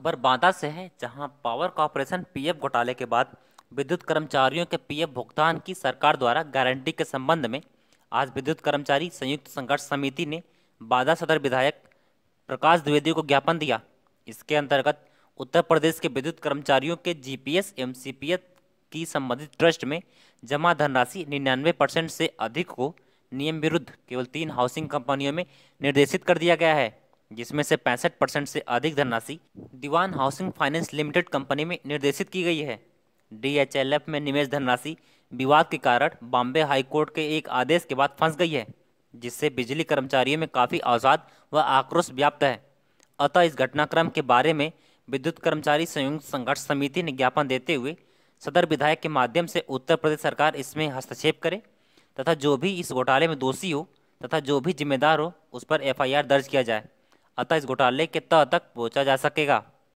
खबर बांदा से है जहां पावर कॉरपोरेशन पीएफ घोटाले के बाद विद्युत कर्मचारियों के पीएफ भुगतान की सरकार द्वारा गारंटी के संबंध में आज विद्युत कर्मचारी संयुक्त संघर्ष समिति ने बांदा सदर विधायक प्रकाश द्विवेदी को ज्ञापन दिया इसके अंतर्गत उत्तर प्रदेश के विद्युत कर्मचारियों के जीपीएस एमसीपीएस की संबंधित ट्रस्ट में जमा धनराशि निन्यानवे परसेंट से अधिक को नियम विरुद्ध केवल तीन हाउसिंग कंपनियों में निर्देशित कर दिया गया है जिसमें से पैंसठ परसेंट से अधिक धनराशि Dewan housing finance limited company में निर्देशित की गई है डीएचएलएफ में निवेश धनराशि विवाद के कारण बॉम्बे हाईकोर्ट के एक आदेश के बाद फंस गई है जिससे बिजली कर्मचारियों में काफ़ी आज़ाद व आक्रोश व्याप्त है अतः इस घटनाक्रम के बारे में विद्युत कर्मचारी संयुक्त संघर्ष समिति ने ज्ञापन देते हुए सदर विधायक के माध्यम से उत्तर प्रदेश सरकार इसमें हस्तक्षेप करे तथा जो भी इस घोटाले में दोषी हो तथा जो भी जिम्मेदार हो उस पर एफआईआर दर्ज किया जाए अतः इस घोटाले के तह तक पहुंचा जा सकेगा